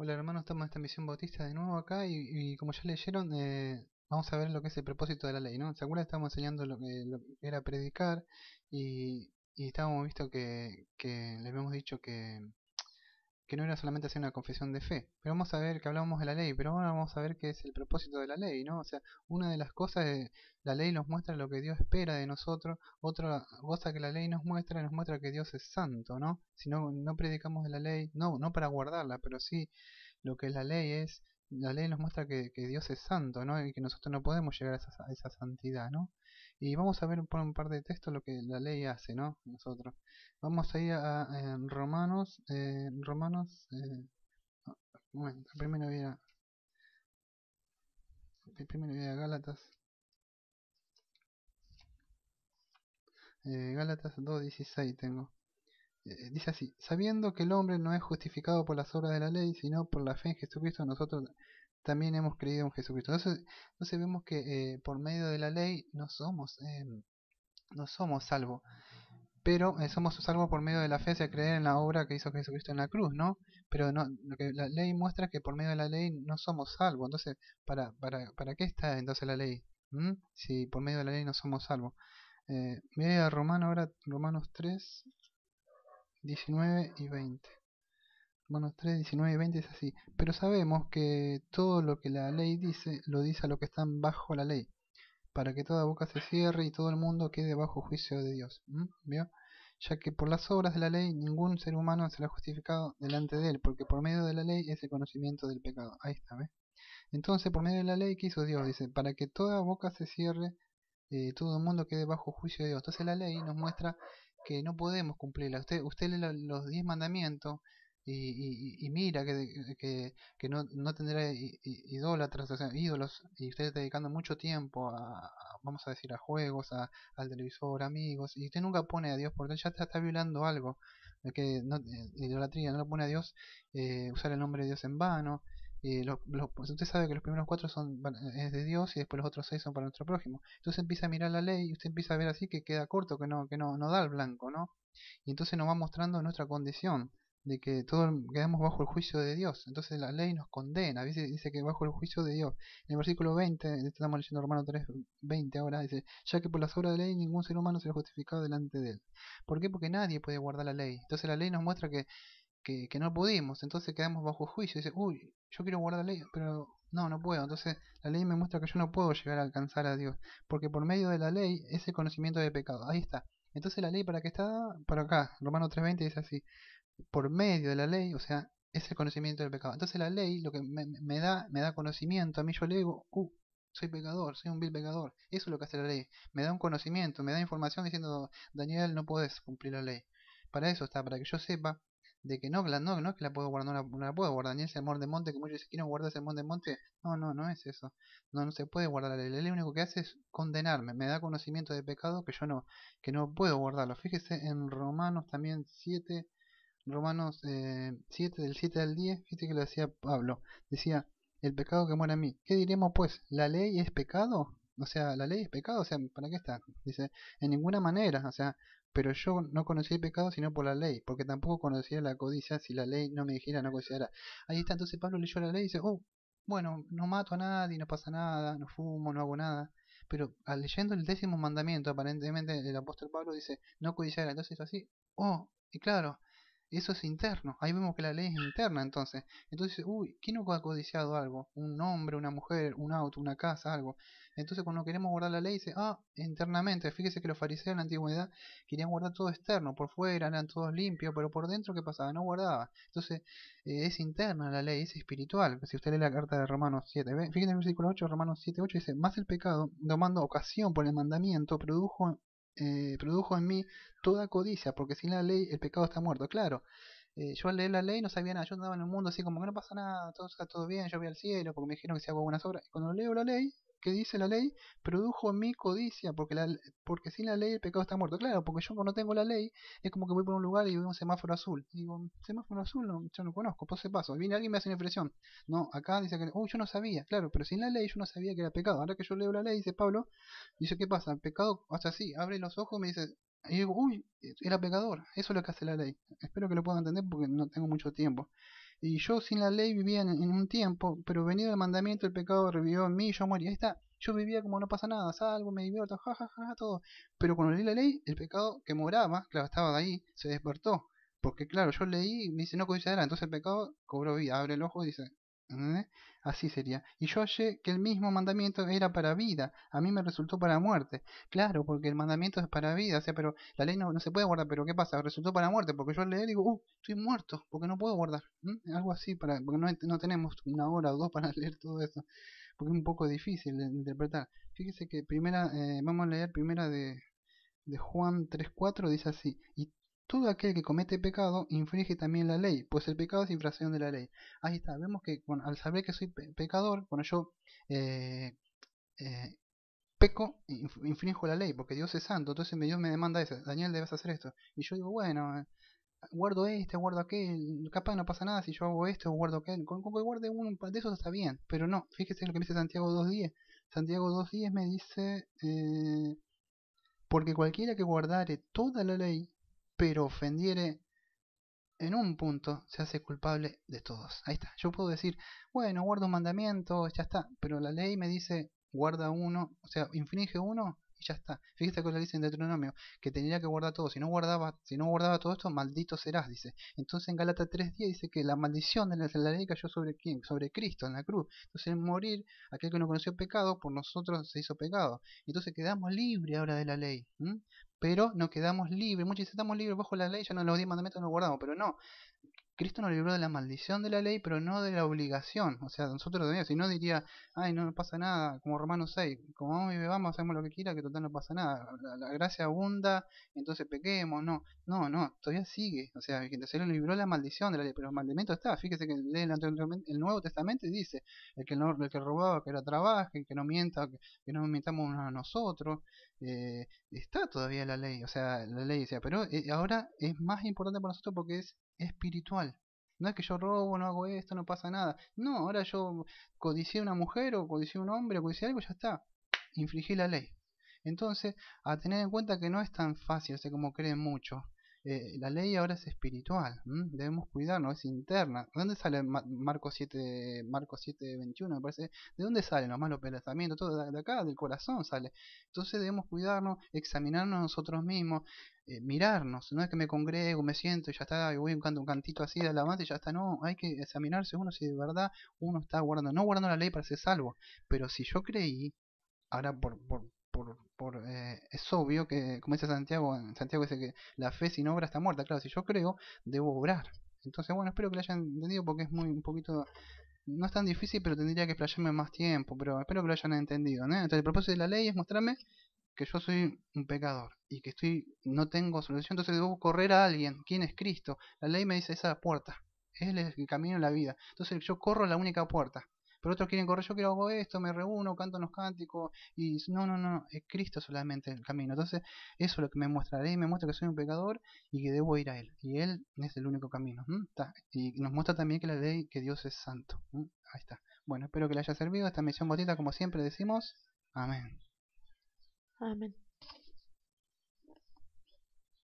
Hola hermanos, estamos en esta misión bautista de nuevo acá y, como ya leyeron, eh, vamos a ver lo que es el propósito de la ley, ¿no? ¿Se acuerdan? Estábamos enseñando lo que, era predicar y, y estábamos visto que, que les habíamos dicho que, que no era solamente hacer una confesión de fe. Pero vamos a ver que hablábamos de la ley, pero ahora vamos a ver qué es el propósito de la ley, ¿no? O sea, una de las cosas, de, la ley nos muestra lo que Dios espera de nosotros, otra cosa que la ley nos muestra, nos muestra que Dios es santo, ¿no? Si no, no predicamos de la ley, no, no para guardarla, pero sí lo que es la ley es, la ley nos muestra que, Dios es santo, ¿no? Y que nosotros no podemos llegar a esa, a esa santidad, ¿no? Y vamos a ver por un par de textos lo que la ley hace, ¿no? Nosotros. Vamos a ir a, Romanos, eh, Romanos, eh, primero voy a, primero Gálatas. Eh, Gálatas 2.16 tengo. Eh, dice así, sabiendo que el hombre no es justificado por las obras de la ley, sino por la fe en Jesucristo, nosotros también hemos creído en Jesucristo. Entonces, entonces vemos que eh, por medio de la ley no somos, em, no somos salvos, pero eh, somos salvos por medio de la fe hacia creer en la obra que hizo Jesucristo en la cruz, ¿no? Pero no, lo que la ley muestra que por medio de la ley no somos salvos. Entonces, ¿para, para, para qué está entonces la ley? ¿Mm? Si por medio de la ley no somos salvos. Eh, Romano ahora, Romanos 3, 19 y 20. Bueno, 3, 19 y 20 es así. Pero sabemos que todo lo que la ley dice, lo dice a los que están bajo la ley, para que toda boca se cierre y todo el mundo quede bajo juicio de Dios. ¿Mm? ¿Vio? Ya que por las obras de la ley ningún ser humano será justificado delante de él, porque por medio de la ley es el conocimiento del pecado. Ahí está, ¿ves? Entonces, por medio de la ley, ¿qué hizo Dios? Dice, para que toda boca se cierre, eh, todo el mundo quede bajo juicio de Dios. Entonces la ley nos muestra que no podemos cumplirla. Usted, usted lee los diez mandamientos, y, y, mira que, eh, que, que, no, no tendrá idólatras, o sea, ídolos, y ustedes dedicando mucho tiempo a, vamos a decir, a juegos, a, al televisor, amigos, y usted nunca pone a Dios porque ya está, violando algo, eh, que eh, idolatría, no lo pone a Dios, usar el nombre de Dios en vano, pues usted sabe que los primeros cuatro son es de Dios y después los otros seis son para nuestro prójimo. Entonces empieza a mirar la ley y usted empieza a ver así que queda corto, que no, que no, no da el blanco, ¿no? Y entonces nos va mostrando nuestra condición de que todos quedamos bajo el juicio de Dios. Entonces la ley nos condena, A veces dice que bajo el juicio de Dios. En el versículo 20, este estamos leyendo Romano 3.20 ahora, dice, ya que por las obras de la ley ningún ser humano será justificado delante de él. ¿Por qué? Porque nadie puede guardar la ley. Entonces la ley nos muestra que, que, que no pudimos, entonces quedamos bajo juicio. Dice, uy, yo quiero guardar la ley, pero no, no puedo. Entonces la ley me muestra que yo no puedo llegar a alcanzar a Dios, porque por medio de la ley es el conocimiento de pecado. Ahí está. Entonces la ley para qué está, para acá, Romano 3.20 dice así, por medio de la ley, o sea, es el conocimiento del pecado. Entonces la ley lo que me, me da, me da conocimiento, a mí yo le digo, uh, soy pecador, soy un vil pecador. Eso es lo que hace la ley. Me da un conocimiento, me da información diciendo, Daniel, no puedes cumplir la ley. Para eso está, para que yo sepa de que no, no, no es que la puedo guardar, no la, puedo guardar, ni ese amor de monte, como yo dice, quiero guardar ese amor de monte. No, no, no es eso. No, no se puede guardar la ley. La ley lo único que hace es condenarme, me da conocimiento de pecado que yo no, que no puedo guardarlo. Fíjese en Romanos también 7, Romanos 7, eh, del 7 al 10, fíjate que lo decía Pablo, decía, el pecado que muere a mí. ¿Qué diremos pues? ¿La ley es pecado? O sea, ¿la ley es pecado? O sea, ¿para qué está? Dice, en ninguna manera, o sea, pero yo no conocí el pecado sino por la ley, porque tampoco conocía la codicia si la ley no me dijera no codiciara. Ahí está, entonces Pablo leyó la ley y dice, oh, bueno, no mato a nadie, no pasa nada, no fumo, no hago nada. Pero al ah, leyendo el décimo mandamiento, aparentemente el apóstol Pablo dice, no codiciara. Entonces así, oh, y claro, eso es interno. Ahí vemos que la ley es interna entonces. Entonces, uy, ¿quién no ha codiciado algo? Un hombre, una mujer, un auto, una casa, algo. Entonces cuando queremos guardar la ley dice, ah, internamente. Fíjese que los fariseos en la antigüedad querían guardar todo externo. Por fuera eran todos limpios, pero por dentro ¿qué pasaba? No guardaba. Entonces eh, es interna la ley, es espiritual. Si usted lee la carta de Romanos 7, ¿ve? en el versículo 8, Romanos 7, 8 dice, más el pecado, tomando ocasión por el mandamiento, produjo produjo eh, en mí toda codicia, porque sin la ley el pecado está muerto, claro. Eh, yo al leer la ley no sabía nada, yo andaba en el mundo así como que no pasa nada, todo está todo bien, yo voy al cielo porque me dijeron que se hago buenas obras. Y cuando leo la ley, que dice la ley produjo mi codicia, porque, la, porque sin la ley el pecado está muerto. Claro, porque yo no tengo la ley, es como que voy por un lugar y veo un semáforo azul. Y digo, semáforo azul no, yo no conozco, se paso. viene alguien y me hace una impresión. No, acá dice que, oh, yo no sabía, claro, pero sin la ley yo no sabía que era pecado. Ahora que yo leo la ley, dice Pablo, dice, ¿qué pasa? El pecado, hasta así, abre los ojos y me dice, uy, era pecador. Eso es lo que hace la ley. Espero que lo puedan entender porque no tengo mucho tiempo. Y yo sin la ley vivía en, un tiempo, pero venido el mandamiento, el pecado revivió en mí, yo morí. Ahí está. Yo vivía como no pasa nada, salvo, me divierto, jajaja, ja, todo. Pero cuando leí la ley, el pecado que moraba, claro, estaba de ahí, se despertó. Porque claro, yo leí y me dice, no era, Entonces el pecado cobró vida. Abre el ojo y dice, ¿eh? Así sería. Y yo hallé que el mismo mandamiento era para vida, a mí me resultó para muerte. Claro, porque el mandamiento es para vida, o sea, pero la ley no, no se puede guardar, pero ¿qué pasa? Resultó para muerte, porque yo al leer digo, uh, estoy muerto, porque no puedo guardar. Algo así, para, porque no, tenemos una hora o dos para leer todo eso, porque es un poco difícil de interpretar. Fíjese que primera, eh, vamos a leer primera de, de Juan 3.4, dice así, y todo aquel que comete pecado infringe también la ley, pues el pecado es infracción de la ley. Ahí está, vemos que al saber que soy pecador, cuando yo eh, eh, peco, infringo la ley, porque Dios es santo, entonces Dios me demanda eso, Daniel debes hacer esto. Y yo digo, bueno, guardo este, guardo aquel, capaz no pasa nada si yo hago esto o guardo aquel, con, que guarde uno de eso está bien, pero no, fíjese lo que me dice Santiago 2.10. Santiago 2.10 me dice, eh, porque cualquiera que guardare toda la ley, pero ofendiere en un punto, se hace culpable de todos. Ahí está. Yo puedo decir, bueno, guardo un mandamiento, ya está, pero la ley me dice, guarda uno, o sea, infringe uno, y ya está. Fíjate que lo dice en Deuteronomio, que tenía que guardar todo. Si no guardaba, si no guardaba todo esto, maldito serás, dice. Entonces en Galata 3.10 dice que la maldición de la, ley cayó sobre quién, sobre Cristo en la cruz. Entonces en morir, aquel que no conoció pecado, por nosotros se hizo pecado. Entonces quedamos libres ahora de la ley. pero no quedamos libres. Muchos dicen, estamos libres bajo la ley, ya no los 10 mandamientos no guardamos, pero no. Cristo nos libró de la maldición de la ley, pero no de la obligación. O sea, nosotros todavía si no diría, ay, no, nos pasa nada, como Romanos 6, como vamos y bebamos, hacemos lo que quiera, que total no pasa nada. La, gracia abunda, entonces pequemos, no, no, no, todavía sigue. O sea, el se nos libró la maldición de la ley, pero el maldimento está. Fíjese que lee el, Nuevo Testamento y dice, el que, el que robaba, que era trabaje, que no mienta, que, no mentamos a nosotros. Eh, está todavía la ley, o sea, la ley, pero eh, ahora es más importante para nosotros porque es espiritual. No es que yo robo, no hago esto, no pasa nada. No, ahora yo codicié a una mujer o codicié a un hombre o codicié algo, ya está. Infringí la ley. Entonces, a tener en cuenta que no es tan fácil, o como creen mucho. Eh, la ley ahora es espiritual, debemos cuidarnos, es interna. ¿De dónde sale Marcos 7, Marcos 7, 21? Me parece, ¿de dónde salen los malos pensamientos? Todo de acá, del corazón sale. Entonces debemos cuidarnos, examinarnos nosotros mismos, eh, mirarnos. No es que me congrego, me siento y ya está, y voy un, un cantito así de alabanza y ya está. No, hay que examinarse uno si de verdad uno está guardando, no guardando la ley para ser salvo, pero si yo creí, ahora por, por por, eh, es obvio que, como dice Santiago, Santiago dice que la fe sin obra está muerta. Claro, si yo creo, debo obrar. Entonces, bueno, espero que lo hayan entendido porque es muy un poquito no es tan difícil, pero tendría que explayarme más tiempo, pero espero que lo hayan entendido, ¿no? Entonces, el propósito de la ley es mostrarme que yo soy un pecador y que estoy no tengo solución, entonces debo correr a alguien, ¿quién es Cristo? La ley me dice esa puerta, él es el camino de la vida. Entonces, yo corro la única puerta, pero otros quieren correr, yo quiero hago esto, me reúno, canto unos cánticos, y no, no, no, es Cristo solamente el camino. Entonces, eso es lo que me mostraré, me muestra que soy un pecador y que debo ir a Él, y Él es el único camino. Y nos muestra también que la ley, que Dios es santo. Ahí está. Bueno, espero que le haya servido esta misión botita, como siempre decimos. Amén. Amén.